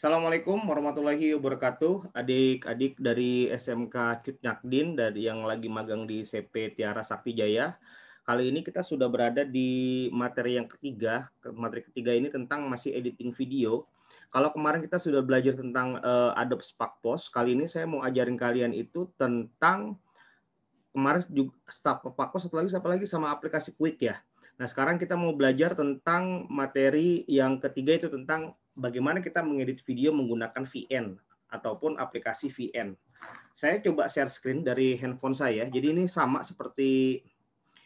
Assalamualaikum warahmatullahi wabarakatuh. Adik-adik dari SMK Cutnyakdin dari yang lagi magang di CP Tiara Sakti Jaya. Kali ini kita sudah berada di materi yang ketiga. Materi ketiga ini tentang masih editing video. Kalau kemarin kita sudah belajar tentang uh, Adobe Post, kali ini saya mau ajarin kalian itu tentang kemarin juga Post satu lagi siapa lagi sama aplikasi Quick ya. Nah, sekarang kita mau belajar tentang materi yang ketiga itu tentang bagaimana kita mengedit video menggunakan VN ataupun aplikasi VN. Saya coba share screen dari handphone saya. Jadi ini sama seperti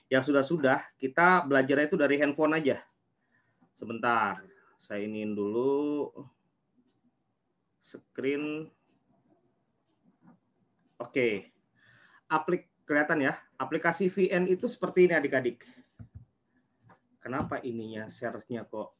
yang sudah-sudah kita belajar itu dari handphone aja. Sebentar, saya ingin dulu screen. Oke. Aplik kelihatan ya. Aplikasi VN itu seperti ini adik-adik. Kenapa ininya share-nya kok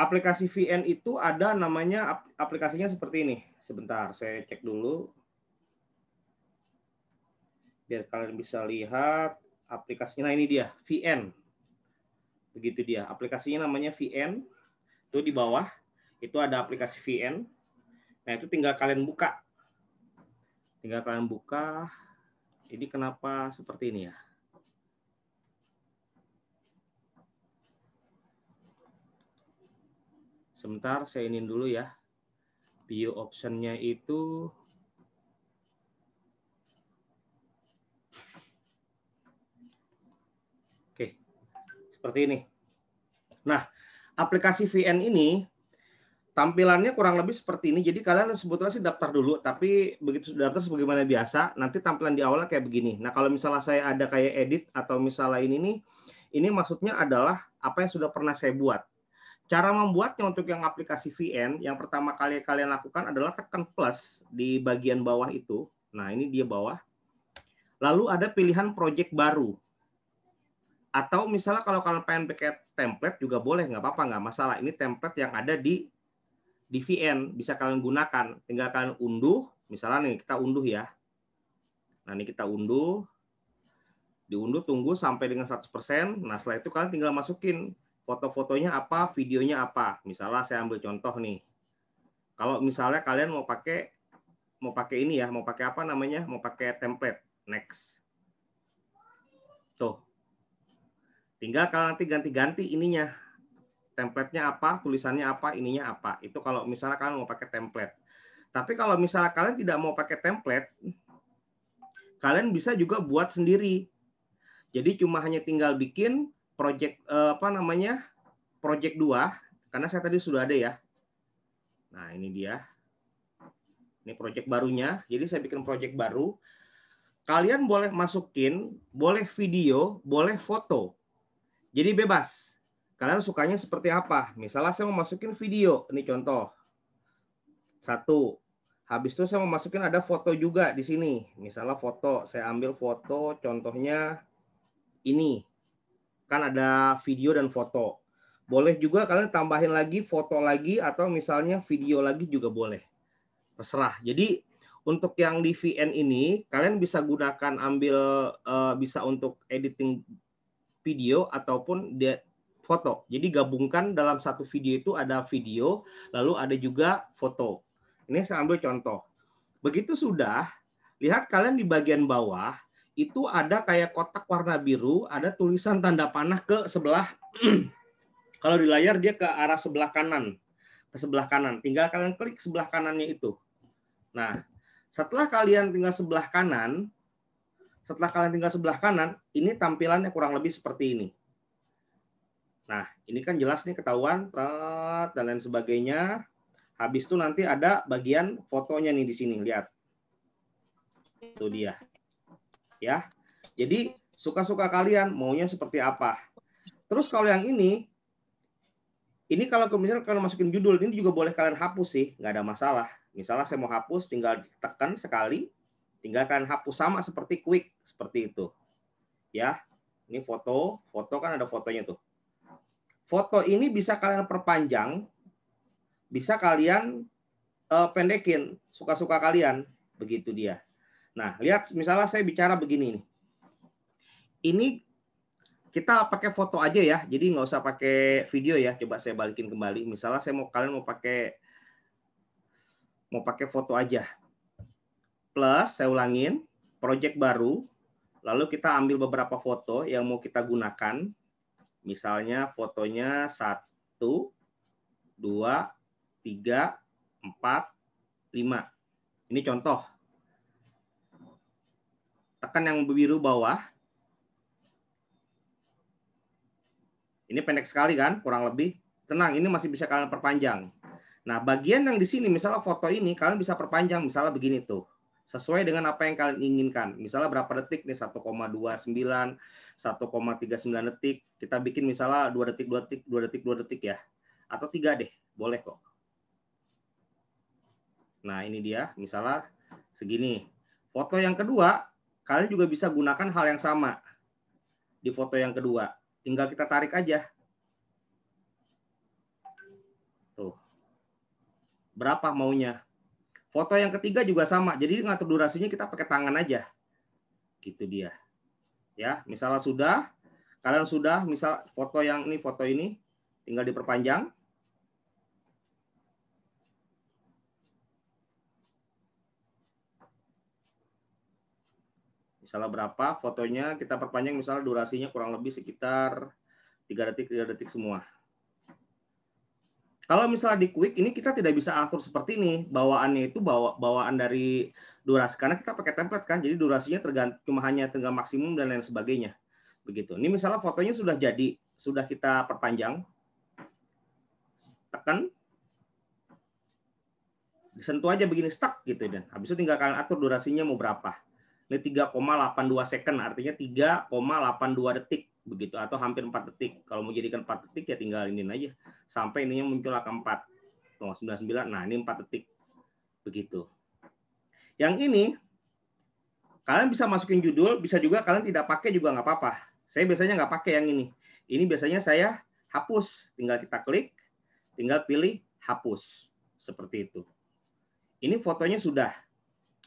aplikasi VN itu ada namanya aplikasinya seperti ini. Sebentar, saya cek dulu. Biar kalian bisa lihat aplikasinya. Nah, ini dia, VN. Begitu dia. Aplikasinya namanya VN. Itu di bawah. Itu ada aplikasi VN. Nah, itu tinggal kalian buka. Tinggal kalian buka. Ini kenapa seperti ini ya? Sebentar, saya ingin dulu ya. View optionnya itu Oke, seperti ini. Nah, aplikasi VN ini tampilannya kurang lebih seperti ini. Jadi kalian sebetulnya sih daftar dulu, tapi begitu sudah daftar sebagaimana biasa, nanti tampilan di awalnya kayak begini. Nah, kalau misalnya saya ada kayak edit atau misalnya ini nih, ini maksudnya adalah apa yang sudah pernah saya buat. Cara membuatnya untuk yang aplikasi VN, yang pertama kali kalian lakukan adalah tekan plus di bagian bawah itu. Nah, ini dia bawah. Lalu ada pilihan project baru. Atau misalnya kalau kalian pengen pakai template juga boleh, nggak apa-apa, nggak masalah. Ini template yang ada di di VN, bisa kalian gunakan. Tinggal kalian unduh, misalnya nih kita unduh ya. Nah, ini kita unduh. Diunduh tunggu sampai dengan 100%. Nah, setelah itu kalian tinggal masukin foto-fotonya apa, videonya apa. Misalnya saya ambil contoh nih. Kalau misalnya kalian mau pakai mau pakai ini ya, mau pakai apa namanya? Mau pakai template. Next. Tuh. Tinggal kalian nanti ganti-ganti ininya. Templatenya apa, tulisannya apa, ininya apa. Itu kalau misalnya kalian mau pakai template. Tapi kalau misalnya kalian tidak mau pakai template, kalian bisa juga buat sendiri. Jadi cuma hanya tinggal bikin project uh, apa namanya? project 2 karena saya tadi sudah ada ya. Nah, ini dia. Ini project barunya. Jadi saya bikin project baru. Kalian boleh masukin, boleh video, boleh foto. Jadi bebas. Kalian sukanya seperti apa? Misalnya saya mau masukin video, ini contoh. Satu. Habis itu saya mau masukin ada foto juga di sini. Misalnya foto, saya ambil foto contohnya ini kan ada video dan foto. Boleh juga kalian tambahin lagi foto lagi atau misalnya video lagi juga boleh. Terserah. Jadi untuk yang di VN ini kalian bisa gunakan ambil uh, bisa untuk editing video ataupun di foto. Jadi gabungkan dalam satu video itu ada video, lalu ada juga foto. Ini saya ambil contoh. Begitu sudah, lihat kalian di bagian bawah itu ada kayak kotak warna biru, ada tulisan tanda panah ke sebelah. Kalau di layar dia ke arah sebelah kanan, ke sebelah kanan. Tinggal kalian klik sebelah kanannya itu. Nah, setelah kalian tinggal sebelah kanan, setelah kalian tinggal sebelah kanan, ini tampilannya kurang lebih seperti ini. Nah, ini kan jelas nih ketahuan dan lain sebagainya. Habis itu nanti ada bagian fotonya nih di sini, lihat. Itu dia ya. Jadi suka-suka kalian maunya seperti apa. Terus kalau yang ini ini kalau misalnya kalau masukin judul ini juga boleh kalian hapus sih, nggak ada masalah. Misalnya saya mau hapus, tinggal tekan sekali, tinggal kalian hapus sama seperti quick seperti itu, ya. Ini foto, foto kan ada fotonya tuh. Foto ini bisa kalian perpanjang, bisa kalian uh, pendekin, suka-suka kalian, begitu dia. Nah, lihat misalnya saya bicara begini nih. Ini kita pakai foto aja ya, jadi nggak usah pakai video ya. Coba saya balikin kembali. Misalnya saya mau kalian mau pakai mau pakai foto aja. Plus saya ulangin, project baru. Lalu kita ambil beberapa foto yang mau kita gunakan. Misalnya fotonya satu, dua, tiga, empat, lima. Ini contoh tekan yang biru bawah. Ini pendek sekali kan, kurang lebih. Tenang, ini masih bisa kalian perpanjang. Nah, bagian yang di sini, misalnya foto ini, kalian bisa perpanjang, misalnya begini tuh. Sesuai dengan apa yang kalian inginkan. Misalnya berapa detik nih, 1,29, 1,39 detik. Kita bikin misalnya 2 detik, 2 detik, 2 detik, 2 detik ya. Atau 3 deh, boleh kok. Nah, ini dia, misalnya segini. Foto yang kedua, kalian juga bisa gunakan hal yang sama di foto yang kedua. Tinggal kita tarik aja. Tuh. Berapa maunya? Foto yang ketiga juga sama. Jadi ngatur durasinya kita pakai tangan aja. Gitu dia. Ya, misalnya sudah, kalian sudah misal foto yang ini foto ini tinggal diperpanjang misalnya berapa fotonya kita perpanjang misalnya durasinya kurang lebih sekitar 3 detik 3 detik semua. Kalau misalnya di quick ini kita tidak bisa atur seperti ini bawaannya itu bawa bawaan dari durasi karena kita pakai template kan jadi durasinya tergantung cuma hanya tengah maksimum dan lain sebagainya begitu. Ini misalnya fotonya sudah jadi sudah kita perpanjang tekan disentuh aja begini stuck gitu dan habis itu tinggal kalian atur durasinya mau berapa ini 3,82 second, artinya 3,82 detik begitu atau hampir 4 detik. Kalau mau jadikan 4 detik ya tinggal ini aja sampai ininya muncul angka 4. 99 Nah, ini 4 detik. Begitu. Yang ini kalian bisa masukin judul, bisa juga kalian tidak pakai juga nggak apa-apa. Saya biasanya nggak pakai yang ini. Ini biasanya saya hapus, tinggal kita klik, tinggal pilih hapus seperti itu. Ini fotonya sudah,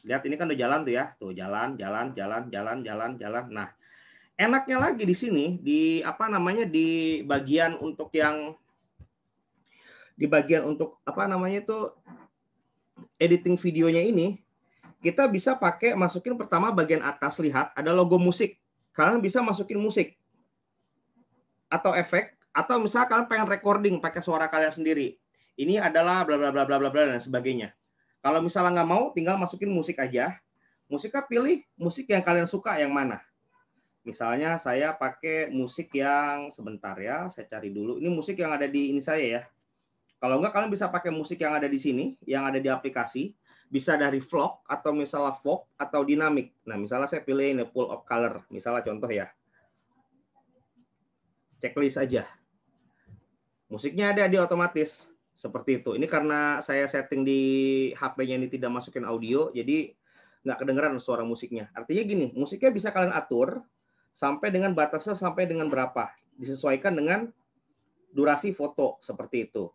Lihat ini kan udah jalan tuh ya. Tuh jalan, jalan, jalan, jalan, jalan, jalan. Nah, enaknya lagi di sini di apa namanya di bagian untuk yang di bagian untuk apa namanya itu editing videonya ini kita bisa pakai masukin pertama bagian atas lihat ada logo musik. Kalian bisa masukin musik atau efek atau misalkan kalian pengen recording pakai suara kalian sendiri. Ini adalah bla bla bla bla bla bla dan sebagainya. Kalau misalnya nggak mau, tinggal masukin musik aja. Musiknya pilih musik yang kalian suka yang mana. Misalnya saya pakai musik yang sebentar ya, saya cari dulu. Ini musik yang ada di ini saya ya. Kalau nggak, kalian bisa pakai musik yang ada di sini, yang ada di aplikasi. Bisa dari vlog atau misalnya vlog atau dinamik. Nah, misalnya saya pilih ini pull of color, misalnya contoh ya. Checklist aja. Musiknya ada di otomatis. Seperti itu. Ini karena saya setting di HP-nya ini tidak masukin audio, jadi nggak kedengeran suara musiknya. Artinya gini, musiknya bisa kalian atur sampai dengan batasnya sampai dengan berapa. Disesuaikan dengan durasi foto, seperti itu.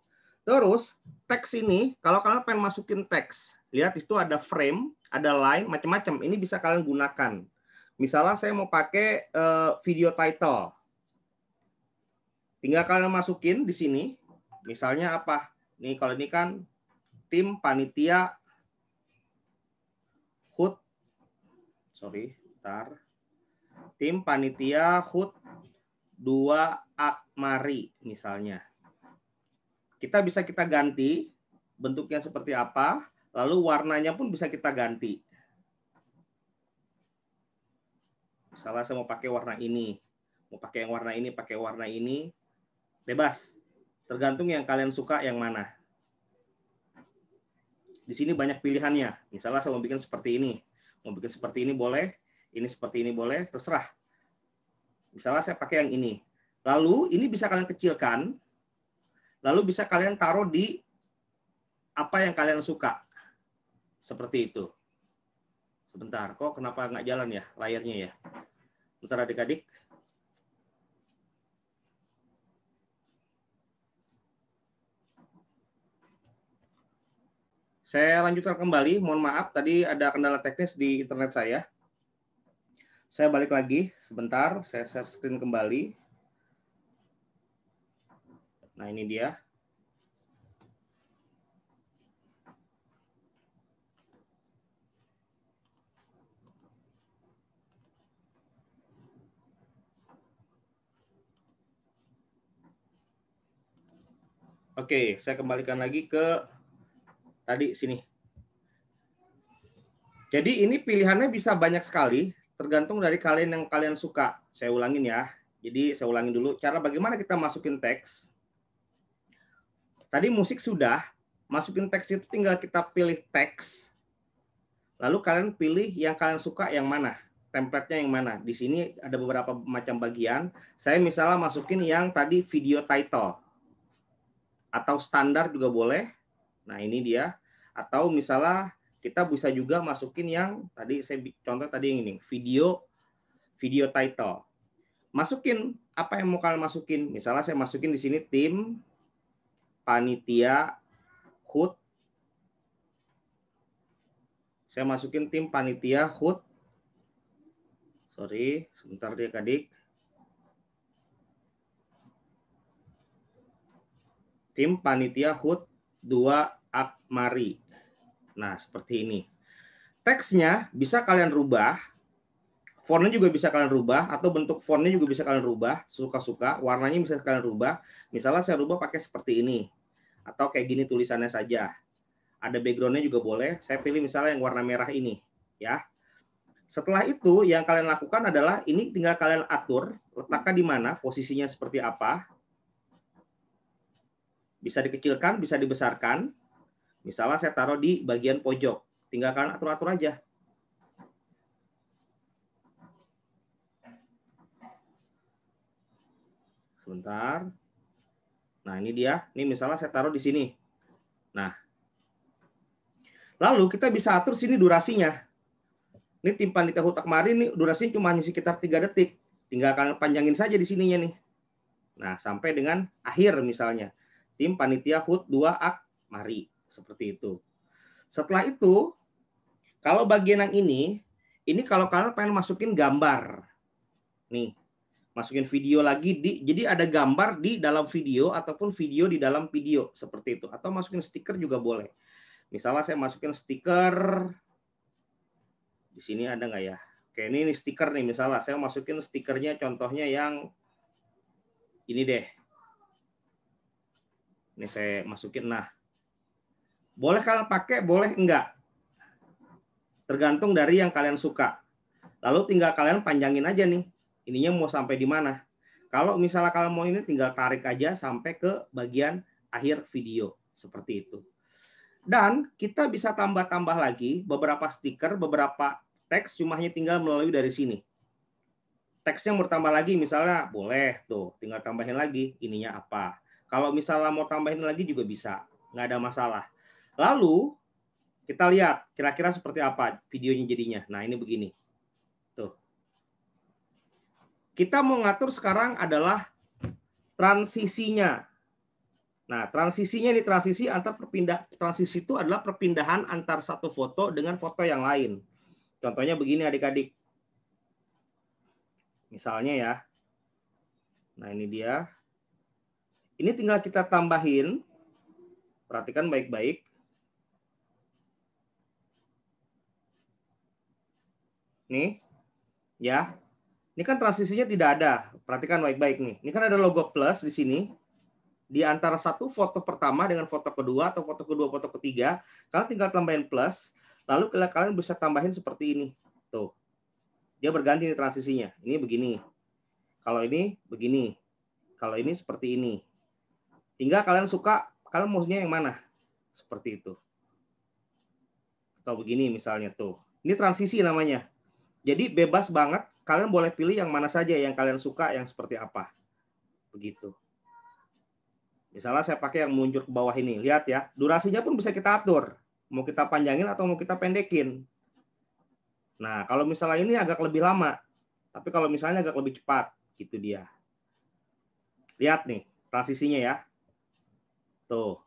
Terus, teks ini, kalau kalian pengen masukin teks, lihat itu ada frame, ada line, macam-macam. Ini bisa kalian gunakan. Misalnya saya mau pakai eh, video title. Tinggal kalian masukin di sini, Misalnya apa? Nih kalau ini kan tim panitia hut sorry, tar tim panitia hut 2 Akmari misalnya. Kita bisa kita ganti bentuknya seperti apa, lalu warnanya pun bisa kita ganti. Misalnya saya mau pakai warna ini, mau pakai yang warna ini, pakai warna ini, bebas. Tergantung yang kalian suka yang mana. Di sini banyak pilihannya. Misalnya saya mau bikin seperti ini. Mau bikin seperti ini boleh, ini seperti ini boleh, terserah. Misalnya saya pakai yang ini. Lalu ini bisa kalian kecilkan, lalu bisa kalian taruh di apa yang kalian suka. Seperti itu. Sebentar, kok kenapa nggak jalan ya layarnya ya? Bentar adik-adik. Saya lanjutkan kembali, mohon maaf tadi ada kendala teknis di internet saya. Saya balik lagi sebentar, saya share screen kembali. Nah, ini dia. Oke, saya kembalikan lagi ke tadi sini. Jadi ini pilihannya bisa banyak sekali, tergantung dari kalian yang kalian suka. Saya ulangin ya. Jadi saya ulangin dulu cara bagaimana kita masukin teks. Tadi musik sudah, masukin teks itu tinggal kita pilih teks. Lalu kalian pilih yang kalian suka yang mana, template-nya yang mana. Di sini ada beberapa macam bagian. Saya misalnya masukin yang tadi video title atau standar juga boleh Nah, ini dia. Atau misalnya kita bisa juga masukin yang tadi saya contoh tadi yang ini, video video title. Masukin apa yang mau kalian masukin. Misalnya saya masukin di sini tim panitia HUT. Saya masukin tim panitia HUT. Sorry, sebentar dia kadik. Tim panitia HUT 2 Atmari. Nah, seperti ini. Teksnya bisa kalian rubah, fontnya juga bisa kalian rubah, atau bentuk fontnya juga bisa kalian rubah, suka-suka. Warnanya bisa kalian rubah. Misalnya saya rubah pakai seperti ini, atau kayak gini tulisannya saja. Ada backgroundnya juga boleh. Saya pilih misalnya yang warna merah ini, ya. Setelah itu yang kalian lakukan adalah ini tinggal kalian atur letakkan di mana, posisinya seperti apa. Bisa dikecilkan, bisa dibesarkan. Misalnya saya taruh di bagian pojok. Tinggal kalian atur-atur aja. Sebentar. Nah, ini dia. Ini misalnya saya taruh di sini. Nah. Lalu kita bisa atur sini durasinya. Ini tim panitia hutak mari ini durasinya cuma sekitar 3 detik. Tinggal kalian panjangin saja di sininya nih. Nah, sampai dengan akhir misalnya. Tim panitia hut 2 ak mari. Seperti itu. Setelah itu, kalau bagian yang ini, ini kalau kalian pengen masukin gambar. Nih, masukin video lagi di jadi ada gambar di dalam video ataupun video di dalam video seperti itu atau masukin stiker juga boleh. Misalnya saya masukin stiker di sini ada nggak ya? Oke, ini, ini stiker nih misalnya saya masukin stikernya contohnya yang ini deh. Ini saya masukin nah boleh kalian pakai, boleh enggak. Tergantung dari yang kalian suka. Lalu tinggal kalian panjangin aja nih. Ininya mau sampai di mana. Kalau misalnya kalian mau ini tinggal tarik aja sampai ke bagian akhir video. Seperti itu. Dan kita bisa tambah-tambah lagi beberapa stiker, beberapa teks, cuma hanya tinggal melalui dari sini teksnya mau tambah lagi misalnya boleh tuh tinggal tambahin lagi ininya apa kalau misalnya mau tambahin lagi juga bisa nggak ada masalah Lalu kita lihat kira-kira seperti apa videonya jadinya. Nah, ini begini. Tuh. Kita mau ngatur sekarang adalah transisinya. Nah, transisinya ini transisi antar perpindah transisi itu adalah perpindahan antar satu foto dengan foto yang lain. Contohnya begini adik-adik. Misalnya ya. Nah, ini dia. Ini tinggal kita tambahin. Perhatikan baik-baik. Nih. Ya. Ini kan transisinya tidak ada. Perhatikan baik-baik nih. Ini kan ada logo plus di sini. Di antara satu foto pertama dengan foto kedua atau foto kedua, foto ketiga, kalian tinggal tambahin plus, lalu kalian bisa tambahin seperti ini. Tuh. Dia berganti nih transisinya. Ini begini. Kalau ini begini. Kalau ini seperti ini. Tinggal kalian suka, kalian maunya yang mana? Seperti itu atau begini misalnya tuh. Ini transisi namanya. Jadi bebas banget, kalian boleh pilih yang mana saja yang kalian suka, yang seperti apa. Begitu. Misalnya saya pakai yang muncul ke bawah ini. Lihat ya, durasinya pun bisa kita atur. Mau kita panjangin atau mau kita pendekin. Nah, kalau misalnya ini agak lebih lama. Tapi kalau misalnya agak lebih cepat. Gitu dia. Lihat nih, transisinya ya. Tuh.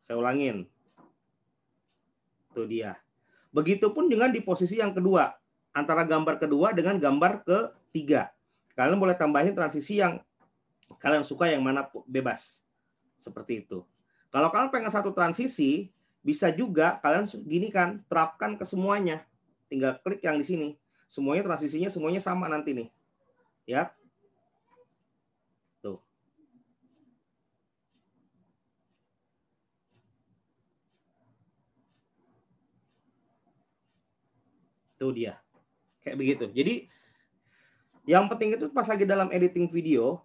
Saya ulangin. Tuh dia. Begitupun dengan di posisi yang kedua antara gambar kedua dengan gambar ketiga. Kalian boleh tambahin transisi yang kalian suka yang mana bebas. Seperti itu. Kalau kalian pengen satu transisi, bisa juga kalian gini kan, terapkan ke semuanya. Tinggal klik yang di sini. Semuanya transisinya semuanya sama nanti nih. Ya. Tuh. Tuh dia. Kayak begitu. Jadi yang penting itu pas lagi dalam editing video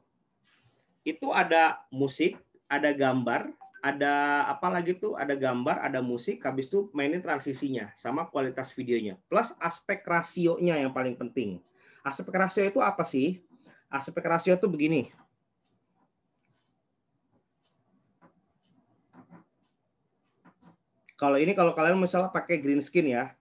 itu ada musik, ada gambar, ada apa lagi tuh, ada gambar, ada musik, habis itu mainin transisinya sama kualitas videonya. Plus aspek rasionya yang paling penting. Aspek rasio itu apa sih? Aspek rasio itu begini. Kalau ini kalau kalian misalnya pakai green skin ya,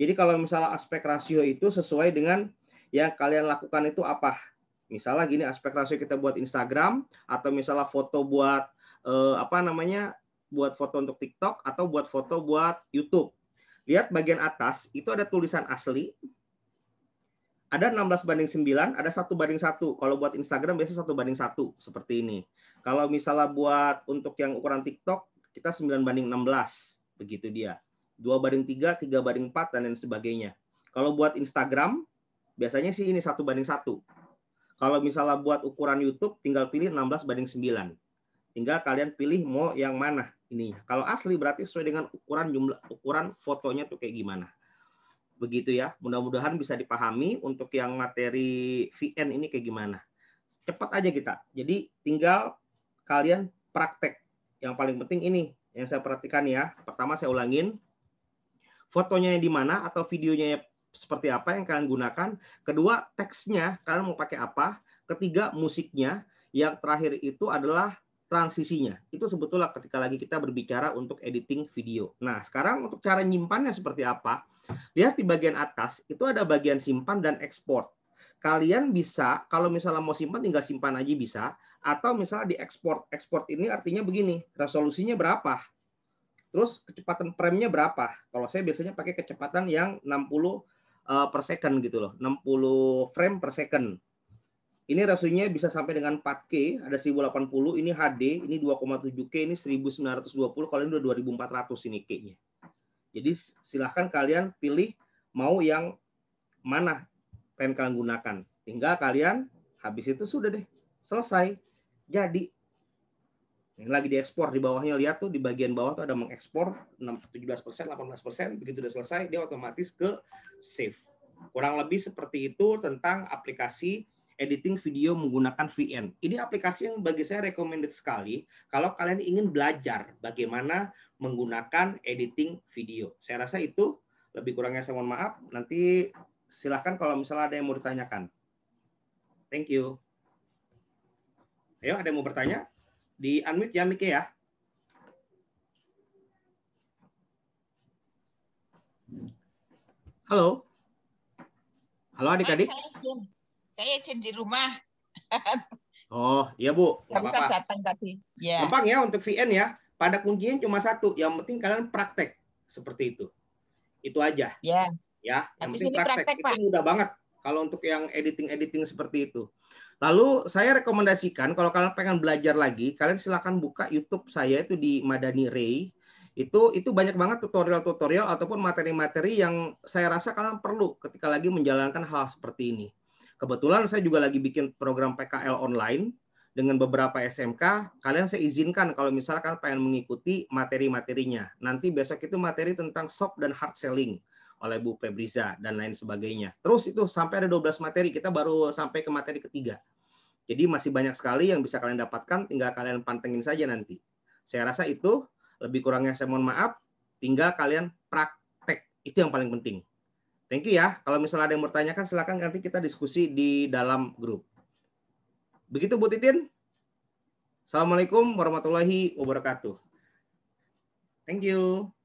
jadi kalau misalnya aspek rasio itu sesuai dengan yang kalian lakukan itu apa. Misalnya gini aspek rasio kita buat Instagram atau misalnya foto buat eh, apa namanya buat foto untuk TikTok atau buat foto buat YouTube. Lihat bagian atas itu ada tulisan asli. Ada 16 banding 9, ada 1 banding 1. Kalau buat Instagram biasanya 1 banding 1 seperti ini. Kalau misalnya buat untuk yang ukuran TikTok kita 9 banding 16 begitu dia dua banding tiga, tiga banding empat dan lain sebagainya. Kalau buat Instagram, biasanya sih ini satu banding satu. Kalau misalnya buat ukuran YouTube, tinggal pilih 16 banding 9. Tinggal kalian pilih mau yang mana ini. Kalau asli berarti sesuai dengan ukuran jumlah ukuran fotonya tuh kayak gimana. Begitu ya. Mudah-mudahan bisa dipahami untuk yang materi VN ini kayak gimana. Cepat aja kita. Jadi tinggal kalian praktek. Yang paling penting ini yang saya perhatikan ya. Pertama saya ulangin, fotonya yang di mana atau videonya seperti apa yang kalian gunakan. Kedua, teksnya kalian mau pakai apa. Ketiga, musiknya. Yang terakhir itu adalah transisinya. Itu sebetulnya ketika lagi kita berbicara untuk editing video. Nah, sekarang untuk cara nyimpannya seperti apa? Lihat di bagian atas, itu ada bagian simpan dan ekspor. Kalian bisa, kalau misalnya mau simpan, tinggal simpan aja bisa. Atau misalnya di ekspor. Ekspor ini artinya begini, resolusinya berapa? Terus kecepatan premnya berapa? Kalau saya biasanya pakai kecepatan yang 60 eh, per second gitu loh, 60 frame per second. Ini rasionya bisa sampai dengan 4K, ada 1080, ini HD, ini 2,7K, ini 1920, kalau ini udah 2400 ini K-nya. Jadi silahkan kalian pilih mau yang mana pengen kalian gunakan. Tinggal kalian habis itu sudah deh, selesai. Jadi yang lagi diekspor di bawahnya lihat tuh di bagian bawah tuh ada mengekspor 17 persen, 18 persen, begitu sudah selesai dia otomatis ke save. Kurang lebih seperti itu tentang aplikasi editing video menggunakan VN. Ini aplikasi yang bagi saya recommended sekali kalau kalian ingin belajar bagaimana menggunakan editing video. Saya rasa itu lebih kurangnya saya mohon maaf. Nanti silahkan kalau misalnya ada yang mau ditanyakan. Thank you. Ayo, ada yang mau bertanya? Di unmute ya Mike ya. Halo. Halo adik-adik. Saya izin di rumah. oh, iya Bu. Kamu kan datang tadi. Ya. Gampang ya untuk VN ya. Pada kuncinya cuma satu. Yang penting kalian praktek seperti itu. Itu aja. Ya. Ya. Yang Habis penting praktek. praktek Itu mudah banget. Kalau untuk yang editing-editing seperti itu. Lalu saya rekomendasikan kalau kalian pengen belajar lagi, kalian silahkan buka YouTube saya itu di Madani Ray. Itu itu banyak banget tutorial-tutorial ataupun materi-materi yang saya rasa kalian perlu ketika lagi menjalankan hal seperti ini. Kebetulan saya juga lagi bikin program PKL online dengan beberapa SMK, kalian saya izinkan kalau misalkan pengen mengikuti materi-materinya. Nanti besok itu materi tentang soft dan hard selling oleh Bu Febriza dan lain sebagainya. Terus itu sampai ada 12 materi, kita baru sampai ke materi ketiga. Jadi masih banyak sekali yang bisa kalian dapatkan, tinggal kalian pantengin saja nanti. Saya rasa itu lebih kurangnya saya mohon maaf, tinggal kalian praktek. Itu yang paling penting. Thank you ya. Kalau misalnya ada yang bertanya kan silakan nanti kita diskusi di dalam grup. Begitu Bu Titin. Assalamualaikum warahmatullahi wabarakatuh. Thank you.